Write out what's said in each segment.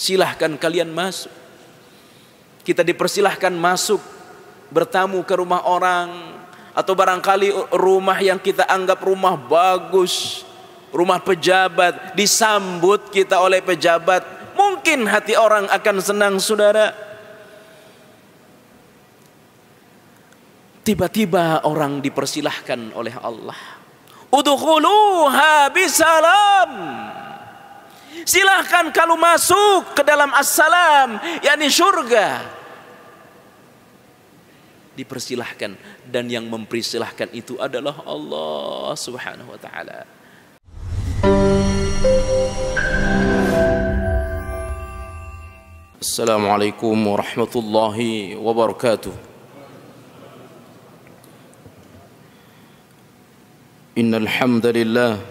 silahkan kalian masuk. Kita dipersilahkan masuk bertamu ke rumah orang atau barangkali rumah yang kita anggap rumah bagus, rumah pejabat disambut kita oleh pejabat. Mungkin hati orang akan senang, Saudara. Tiba-tiba orang dipersilahkan oleh Allah. Udkhuluha bisalam. Silahkan kalau masuk ke dalam assalam, yakni surga. Dipersilahkan dan yang mempersilahkan itu adalah Allah Subhanahu wa taala. Assalamualaikum warahmatullahi wabarakatuh الله وبركاته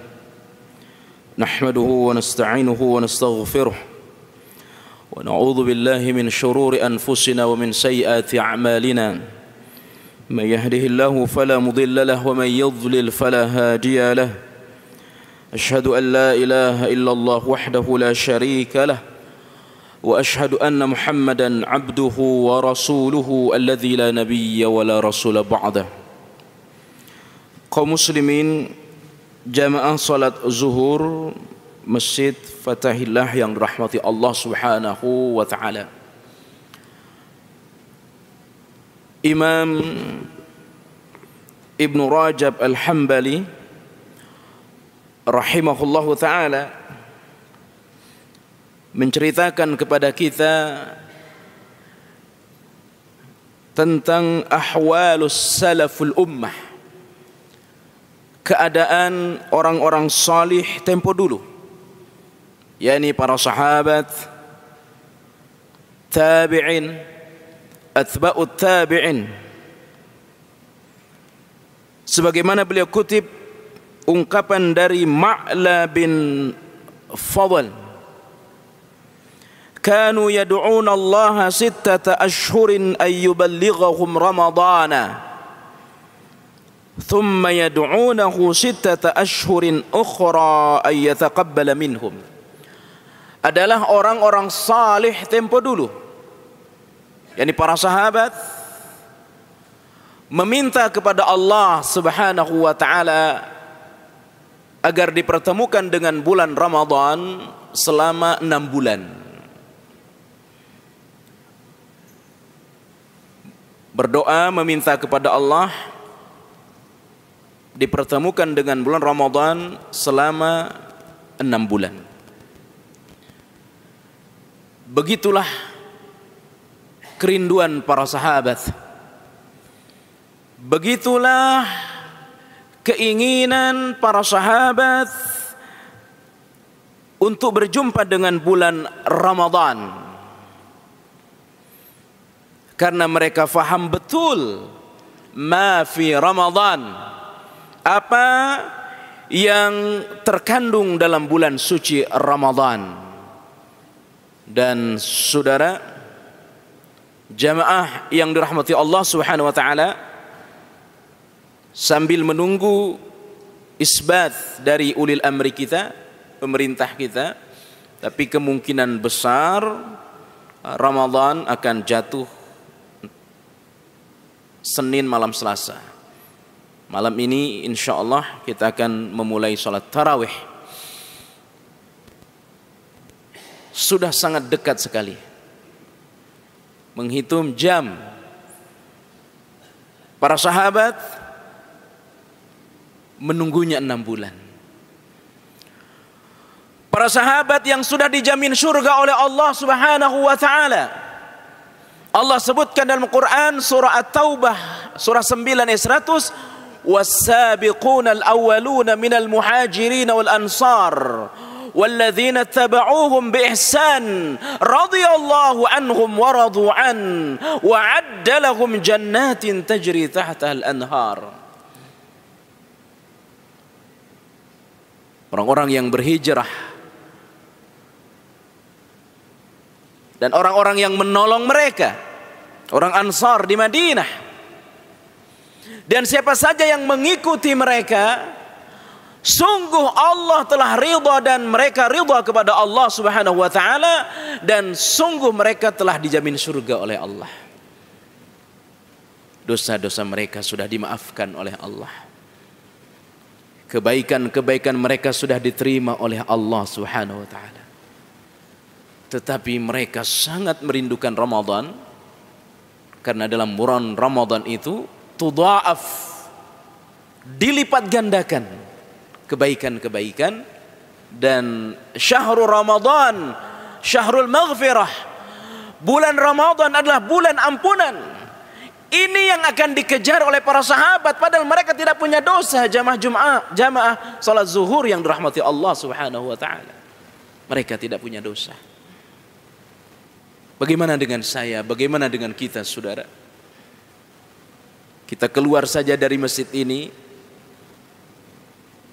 نحمده ونستعينه ونستغفره ونعوذ بالله من شرور أنفسنا ومن سيئات أعمالنا من يهده الله فلا مضل له ومن يضلل فلا هادي له أشهد أن لا إله إلا الله وحده لا شريك له وأشهد أن محمدا عبده ورسوله الذي لا نبي ولا رسول بعده قوم مسلمين jamaah salat zuhur Masjid Fatahillah yang rahmati Allah Subhanahu wa taala. Imam Ibnu Rajab Al-Hambali rahimahullah taala menceritakan kepada kita tentang ahwalus salaful ummah keadaan orang-orang salih tempo dulu yakni para sahabat tabi'in atba'ut tabi'in sebagaimana beliau kutip ungkapan dari Ma'la bin Fadl kanu yad'un Allah sittata ashhurin ay yuballighahum ramadana ثم يدعونه ستة أشهر أخرى أن يتقبل منهم adalah orang-orang salih tempo dulu yakni para sahabat meminta kepada Allah Subhanahu wa taala agar dipertemukan dengan bulan Ramadan selama enam bulan berdoa meminta kepada Allah dipertemukan dengan bulan Ramadan selama enam bulan. Begitulah kerinduan para sahabat. Begitulah keinginan para sahabat untuk berjumpa dengan bulan Ramadan. Karena mereka faham betul ma fi Ramadan apa yang terkandung dalam bulan suci Ramadan. Dan saudara, jamaah yang dirahmati Allah Subhanahu wa taala sambil menunggu isbat dari ulil amri kita, pemerintah kita, tapi kemungkinan besar Ramadan akan jatuh Senin malam Selasa. Malam ini insya Allah kita akan memulai sholat tarawih. Sudah sangat dekat sekali. Menghitung jam. Para sahabat menunggunya enam bulan. Para sahabat yang sudah dijamin surga oleh Allah Subhanahu wa taala. Allah sebutkan dalam Quran surah At-Taubah surah 9 ayat 100 والسابقون الأولون من المهاجرين والأنصار والذين اتبعوهم بإحسان رضي الله عنهم ورضوا عنه وعد لهم جنات تجري تحتها الأنهار Orang-orang yang berhijrah dan orang-orang yang menolong mereka, orang Ansar di Madinah, Dan siapa saja yang mengikuti mereka, sungguh Allah telah ridha dan mereka ridha kepada Allah Subhanahu wa taala dan sungguh mereka telah dijamin surga oleh Allah. Dosa-dosa mereka sudah dimaafkan oleh Allah. Kebaikan-kebaikan mereka sudah diterima oleh Allah Subhanahu wa taala. Tetapi mereka sangat merindukan Ramadan karena dalam bulan Ramadan itu tudaaf dilipat gandakan kebaikan-kebaikan dan syahrul Ramadan syahrul maghfirah bulan Ramadan adalah bulan ampunan ini yang akan dikejar oleh para sahabat padahal mereka tidak punya dosa jamaah Jumat jamaah salat zuhur yang dirahmati Allah Subhanahu wa taala mereka tidak punya dosa bagaimana dengan saya bagaimana dengan kita saudara kita keluar saja dari masjid ini,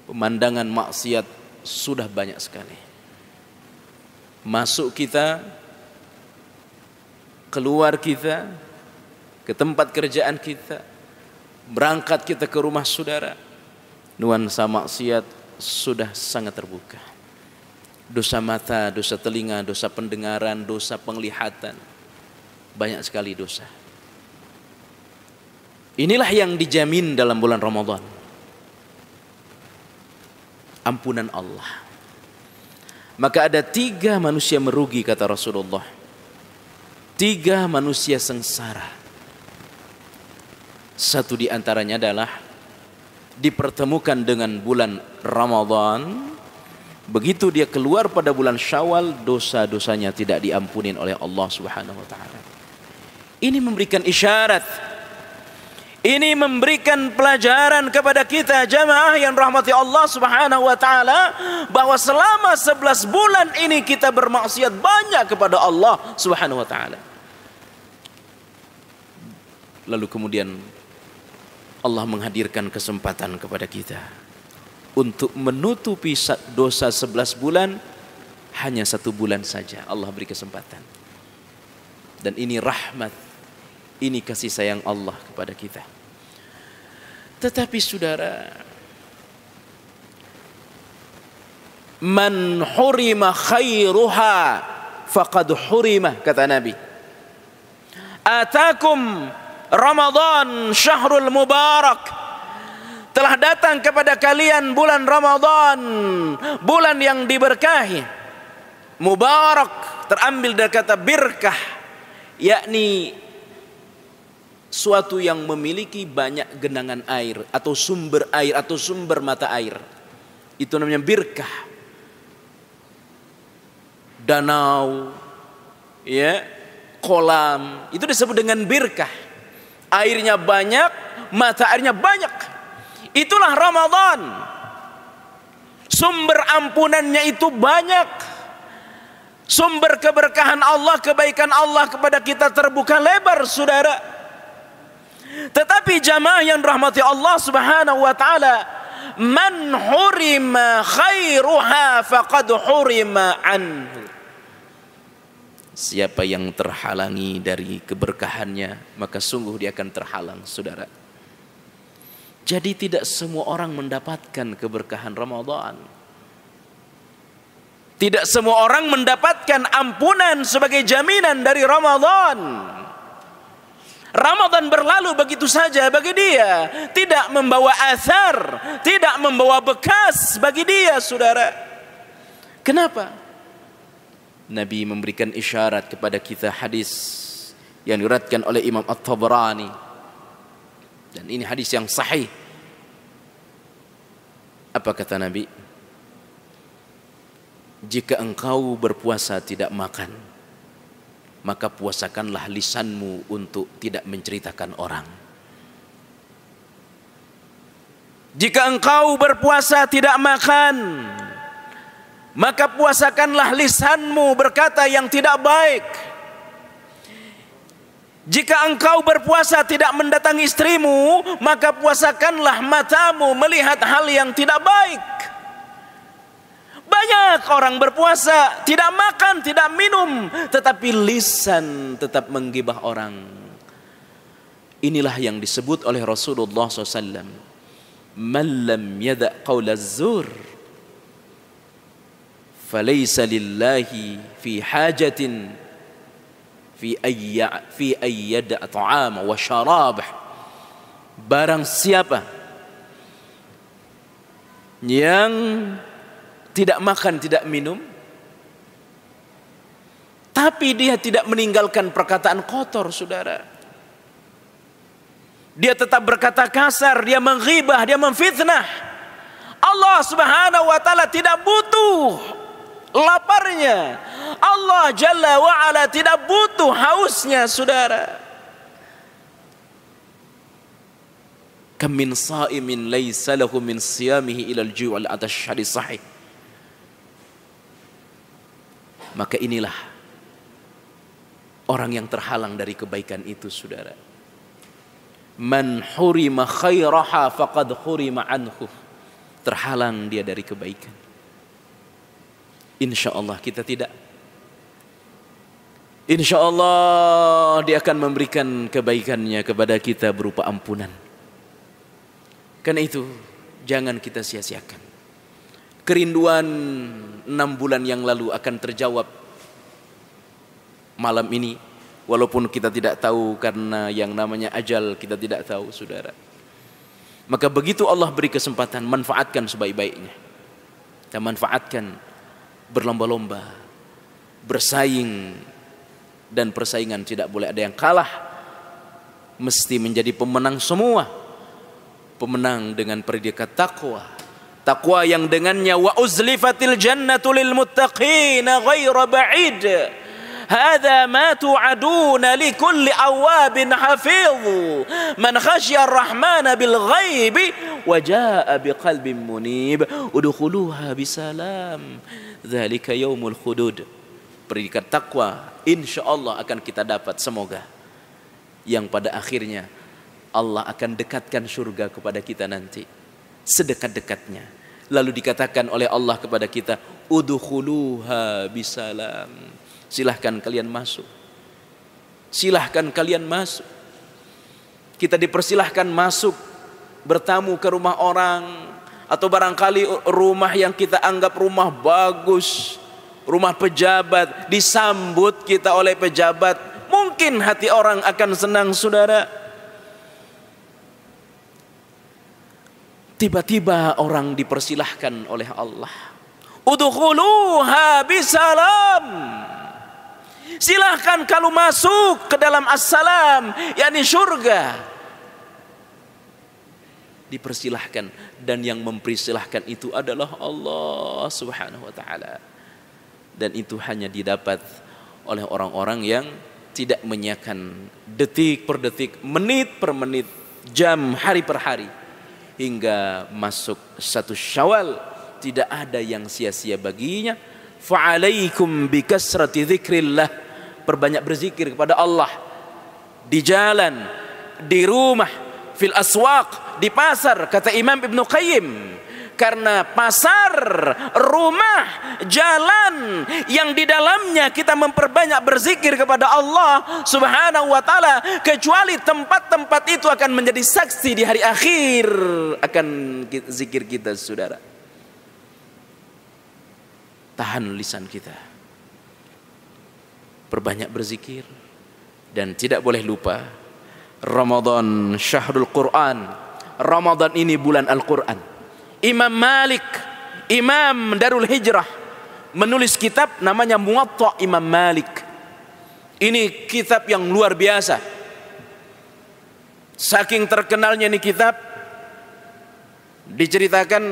pemandangan maksiat sudah banyak sekali. Masuk kita, keluar kita, ke tempat kerjaan kita, berangkat kita ke rumah saudara, nuansa maksiat sudah sangat terbuka. Dosa mata, dosa telinga, dosa pendengaran, dosa penglihatan. Banyak sekali dosa. Inilah yang dijamin dalam bulan Ramadan. Ampunan Allah. Maka ada tiga manusia merugi kata Rasulullah. Tiga manusia sengsara. Satu di antaranya adalah dipertemukan dengan bulan Ramadan. Begitu dia keluar pada bulan Syawal, dosa-dosanya tidak diampunin oleh Allah Subhanahu wa taala. Ini memberikan isyarat ini memberikan pelajaran kepada kita jamaah yang rahmati Allah Subhanahu wa taala bahwa selama 11 bulan ini kita bermaksiat banyak kepada Allah Subhanahu wa taala. Lalu kemudian Allah menghadirkan kesempatan kepada kita untuk menutupi dosa 11 bulan hanya satu bulan saja Allah beri kesempatan. Dan ini rahmat, ini kasih sayang Allah kepada kita. Tetapi saudara, man hurima khairuha faqad hurima kata Nabi. Atakum Ramadan syahrul mubarak telah datang kepada kalian bulan Ramadan, bulan yang diberkahi. Mubarak terambil dari kata birkah, yakni suatu yang memiliki banyak genangan air atau sumber air atau sumber mata air. Itu namanya birkah. Danau, ya, kolam, itu disebut dengan birkah. Airnya banyak, mata airnya banyak. Itulah Ramadan. Sumber ampunannya itu banyak. Sumber keberkahan Allah, kebaikan Allah kepada kita terbuka lebar, saudara. Tetapi jamaah yang rahmati Allah Subhanahu wa taala, man hurima khairuha faqad hurima anhu. Siapa yang terhalangi dari keberkahannya, maka sungguh dia akan terhalang, Saudara. Jadi tidak semua orang mendapatkan keberkahan Ramadan. Tidak semua orang mendapatkan ampunan sebagai jaminan dari Ramadan. Ramadan berlalu begitu saja bagi dia, tidak membawa athar, tidak membawa bekas bagi dia, saudara. Kenapa? Nabi memberikan isyarat kepada kita hadis yang diratkan oleh Imam At-Tabrani. Dan ini hadis yang sahih. Apa kata Nabi? Jika engkau berpuasa tidak makan, maka puasakanlah lisanmu untuk tidak menceritakan orang. Jika engkau berpuasa tidak makan, maka puasakanlah lisanmu berkata yang tidak baik. Jika engkau berpuasa tidak mendatangi istrimu, maka puasakanlah matamu melihat hal yang tidak baik. Banyak orang berpuasa, tidak makan, tidak minum, tetapi lisan tetap menggibah orang. Inilah yang disebut oleh Rasulullah SAW. Malam yada qawlazur. Falaysa lillahi fi hajatin fi ayya fi ayyada ta'ama wa syarabah. Barang siapa yang tidak makan, tidak minum, tapi dia tidak meninggalkan perkataan kotor, saudara. Dia tetap berkata kasar, dia menghibah, dia memfitnah. Allah Subhanahu wa taala tidak butuh laparnya. Allah Jalla wa ala tidak butuh hausnya, saudara. Kamin sa'imin laisa lahu min siyamihi ilal ju'al atas hadis sahih. Maka inilah orang yang terhalang dari kebaikan itu, saudara. Man hurima khairaha faqad hurima anhu. Terhalang dia dari kebaikan. Insya Allah kita tidak. Insya Allah dia akan memberikan kebaikannya kepada kita berupa ampunan. Karena itu jangan kita sia-siakan. Kerinduan enam bulan yang lalu akan terjawab malam ini. Walaupun kita tidak tahu karena yang namanya ajal kita tidak tahu saudara. Maka begitu Allah beri kesempatan manfaatkan sebaik-baiknya. Kita manfaatkan berlomba-lomba, bersaing dan persaingan tidak boleh ada yang kalah. Mesti menjadi pemenang semua. Pemenang dengan predikat takwa Takwa yang dengannya wa uzlifatil jannatu lil muttaqina ghaira ba'id. هذا ما توعدون لكل أواب حفيظ من خشي الرحمن بالغيب وجاء بقلب منيب ادخلوها بسلام ذلك يوم الخدود pendidikan takwa insya Allah akan kita dapat semoga yang pada akhirnya Allah akan dekatkan surga kepada kita nanti sedekat-dekatnya. Lalu dikatakan oleh Allah kepada kita, Udukhuluha bisalam." Silahkan kalian masuk. Silahkan kalian masuk. Kita dipersilahkan masuk bertamu ke rumah orang atau barangkali rumah yang kita anggap rumah bagus, rumah pejabat disambut kita oleh pejabat. Mungkin hati orang akan senang, Saudara Tiba-tiba orang dipersilahkan oleh Allah. Udkhuluha bisalam. Silahkan kalau masuk ke dalam assalam, yakni surga. Dipersilahkan dan yang mempersilahkan itu adalah Allah Subhanahu wa taala. Dan itu hanya didapat oleh orang-orang yang tidak menyiakan detik per detik, menit per menit, jam hari per hari hingga masuk satu Syawal tidak ada yang sia-sia baginya. Fa'alaikum bikasrati dzikrillah. Perbanyak berzikir kepada Allah di jalan, di rumah, fil aswaq, di pasar kata Imam Ibn Qayyim karena pasar, rumah, jalan yang di dalamnya kita memperbanyak berzikir kepada Allah Subhanahu wa taala kecuali tempat-tempat itu akan menjadi saksi di hari akhir akan zikir kita Saudara. Tahan lisan kita. Perbanyak berzikir dan tidak boleh lupa Ramadan Syahrul Quran. Ramadan ini bulan Al-Quran. Imam Malik, Imam Darul Hijrah menulis kitab namanya Muwatta Imam Malik. Ini kitab yang luar biasa. Saking terkenalnya ini kitab diceritakan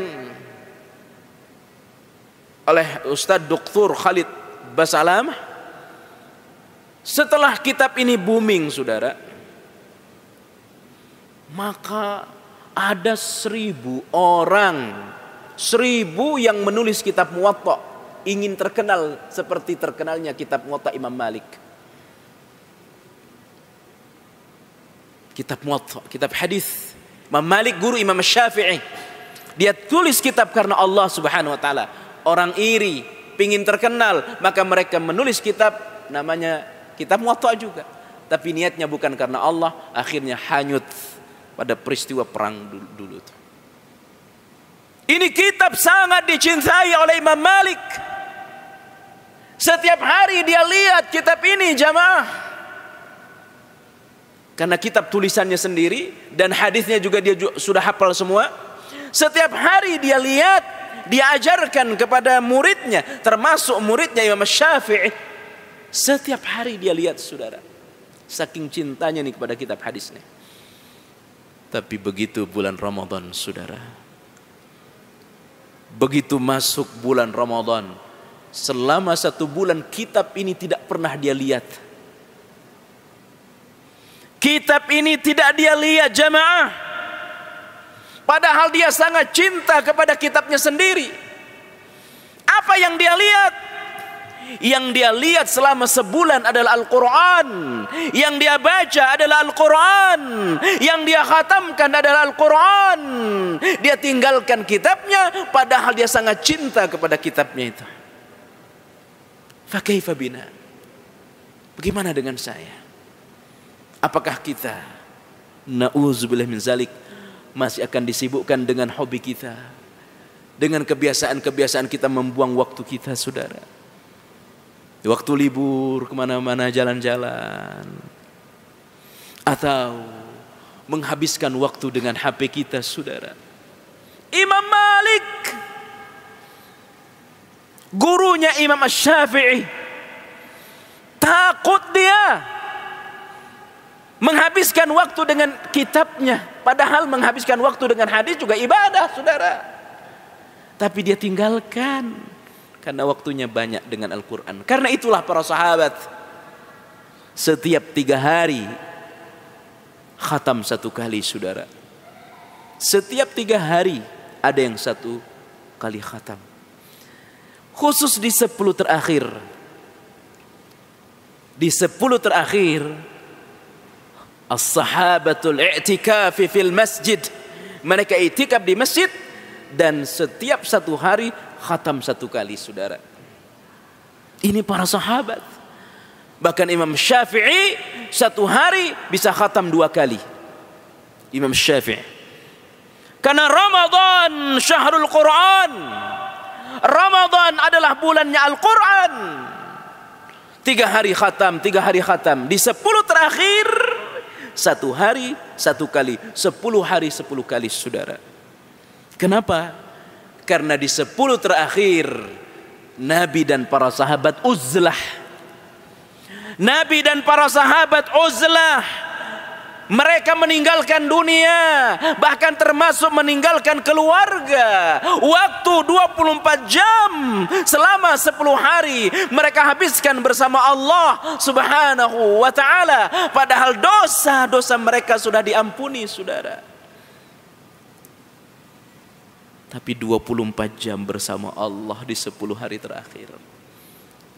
oleh Ustadz Dr. Khalid Basalam setelah kitab ini booming saudara maka ada seribu orang, seribu yang menulis kitab muwatta ingin terkenal seperti terkenalnya kitab muwatta Imam Malik. Kitab muwatta, kitab hadis. Imam Malik guru Imam Syafi'i. Dia tulis kitab karena Allah Subhanahu wa taala. Orang iri, pingin terkenal, maka mereka menulis kitab namanya kitab muwatta juga. Tapi niatnya bukan karena Allah, akhirnya hanyut pada peristiwa perang dulu, dulu itu. Ini kitab sangat dicintai oleh Imam Malik. Setiap hari dia lihat kitab ini jamaah. Karena kitab tulisannya sendiri dan hadisnya juga dia sudah hafal semua. Setiap hari dia lihat, dia ajarkan kepada muridnya, termasuk muridnya Imam Syafi'i. Setiap hari dia lihat saudara. Saking cintanya nih kepada kitab hadisnya. Tapi begitu bulan Ramadan, saudara. Begitu masuk bulan Ramadan, selama satu bulan kitab ini tidak pernah dia lihat. Kitab ini tidak dia lihat jamaah. Padahal dia sangat cinta kepada kitabnya sendiri. Apa yang dia lihat? Yang dia lihat selama sebulan adalah Al-Quran. Yang dia baca adalah Al-Quran. Yang dia khatamkan adalah Al-Quran. Dia tinggalkan kitabnya padahal dia sangat cinta kepada kitabnya itu. bina. Bagaimana dengan saya? Apakah kita na'udzubillah min zalik masih akan disibukkan dengan hobi kita? Dengan kebiasaan-kebiasaan kita membuang waktu kita, saudara. Waktu libur kemana-mana jalan-jalan. Atau menghabiskan waktu dengan HP kita saudara. Imam Malik. Gurunya Imam Syafi'i. Takut dia. Menghabiskan waktu dengan kitabnya. Padahal menghabiskan waktu dengan hadis juga ibadah saudara. Tapi dia tinggalkan. Karena waktunya banyak dengan Al-Quran. Karena itulah para sahabat. Setiap tiga hari. Khatam satu kali saudara. Setiap tiga hari. Ada yang satu kali khatam. Khusus di sepuluh terakhir. Di sepuluh terakhir. As-sahabatul i'tikafi fil masjid. Mereka itikaf di masjid dan setiap satu hari khatam satu kali saudara. Ini para sahabat. Bahkan Imam Syafi'i satu hari bisa khatam dua kali. Imam Syafi'i. Karena Ramadan syahrul Quran. Ramadan adalah bulannya Al-Quran. Tiga hari khatam, tiga hari khatam. Di sepuluh terakhir, satu hari, satu kali. Sepuluh hari, sepuluh kali, saudara. Kenapa? Karena di sepuluh terakhir Nabi dan para sahabat uzlah. Nabi dan para sahabat uzlah. Mereka meninggalkan dunia, bahkan termasuk meninggalkan keluarga. Waktu 24 jam selama 10 hari mereka habiskan bersama Allah Subhanahu wa taala. Padahal dosa-dosa mereka sudah diampuni, Saudara tapi 24 jam bersama Allah di 10 hari terakhir.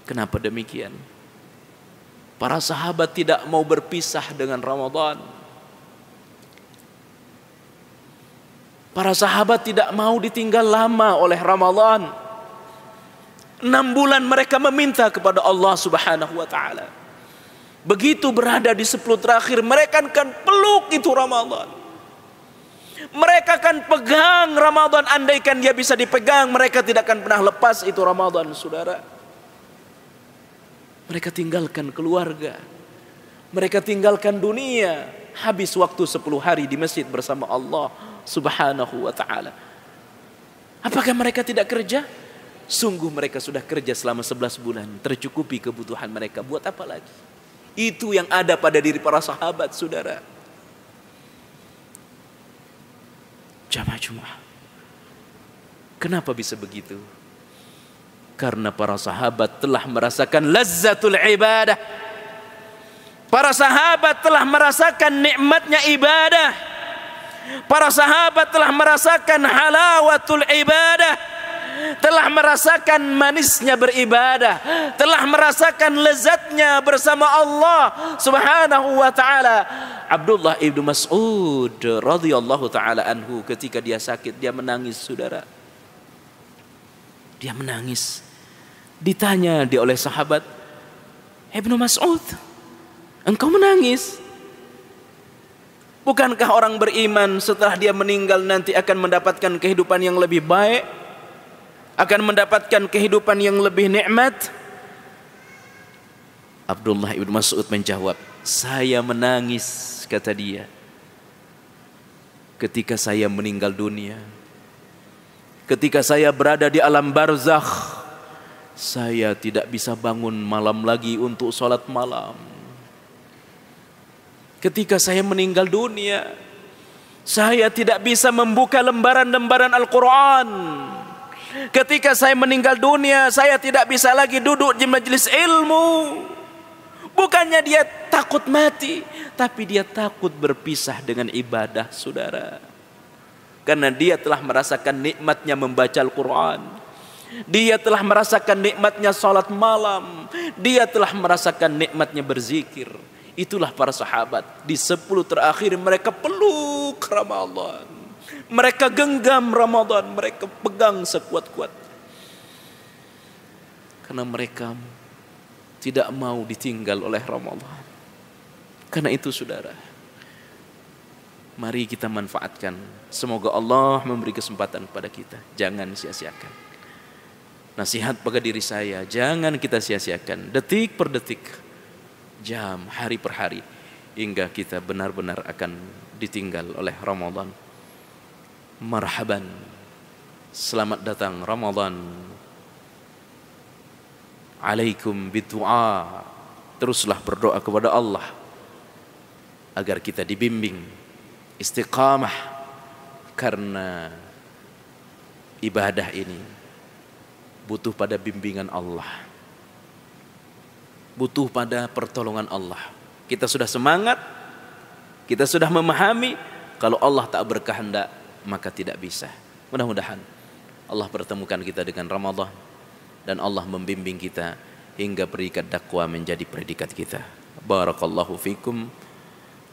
Kenapa demikian? Para sahabat tidak mau berpisah dengan Ramadan. Para sahabat tidak mau ditinggal lama oleh Ramadan. Enam bulan mereka meminta kepada Allah Subhanahu wa Ta'ala. Begitu berada di sepuluh terakhir, mereka akan peluk itu Ramadan mereka akan pegang Ramadan andaikan dia bisa dipegang, mereka tidak akan pernah lepas itu Ramadan, Saudara. Mereka tinggalkan keluarga. Mereka tinggalkan dunia, habis waktu 10 hari di masjid bersama Allah Subhanahu wa taala. Apakah mereka tidak kerja? Sungguh mereka sudah kerja selama 11 bulan, tercukupi kebutuhan mereka. Buat apa lagi? Itu yang ada pada diri para sahabat, Saudara. jamaah Jumat. Kenapa bisa begitu? Karena para sahabat telah merasakan lezatul ibadah. Para sahabat telah merasakan nikmatnya ibadah. Para sahabat telah merasakan halawatul ibadah telah merasakan manisnya beribadah, telah merasakan lezatnya bersama Allah Subhanahu wa taala. Abdullah ibnu Mas'ud radhiyallahu taala anhu ketika dia sakit dia menangis saudara. Dia menangis. Ditanya dia oleh sahabat, "Ibnu Mas'ud, engkau menangis?" Bukankah orang beriman setelah dia meninggal nanti akan mendapatkan kehidupan yang lebih baik? Akan mendapatkan kehidupan yang lebih nikmat? Abdullah ibnu Mas'ud menjawab, saya menangis kata dia ketika saya meninggal dunia. Ketika saya berada di alam barzakh, saya tidak bisa bangun malam lagi untuk sholat malam. Ketika saya meninggal dunia, saya tidak bisa membuka lembaran-lembaran Al-Quran. Ketika saya meninggal dunia, saya tidak bisa lagi duduk di majelis ilmu. Bukannya dia takut mati, tapi dia takut berpisah dengan ibadah saudara. Karena dia telah merasakan nikmatnya membaca Al-Quran. Dia telah merasakan nikmatnya salat malam. Dia telah merasakan nikmatnya berzikir. Itulah para sahabat. Di sepuluh terakhir mereka peluk Ramadan. Mereka genggam Ramadan. Mereka pegang sekuat kuat. Karena mereka tidak mau ditinggal oleh Ramadan. Karena itu saudara, mari kita manfaatkan. Semoga Allah memberi kesempatan kepada kita. Jangan sia-siakan. Nasihat pada diri saya, jangan kita sia-siakan. Detik per detik, jam, hari per hari. Hingga kita benar-benar akan ditinggal oleh Ramadan. Marhaban. Selamat datang Ramadan. Alaikum bidu'a. Teruslah berdoa kepada Allah agar kita dibimbing istiqamah karena ibadah ini butuh pada bimbingan Allah butuh pada pertolongan Allah kita sudah semangat kita sudah memahami kalau Allah tak berkehendak maka tidak bisa mudah-mudahan Allah pertemukan kita dengan Ramadhan dan Allah membimbing kita hingga perikat dakwah menjadi predikat kita barakallahu fikum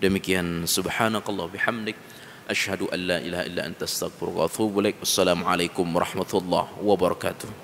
Demikian subhanakallah bihamdik asyhadu an la ilaha illa anta astaghfiruka wa atubu ilaik. Wassalamualaikum warahmatullahi wabarakatuh.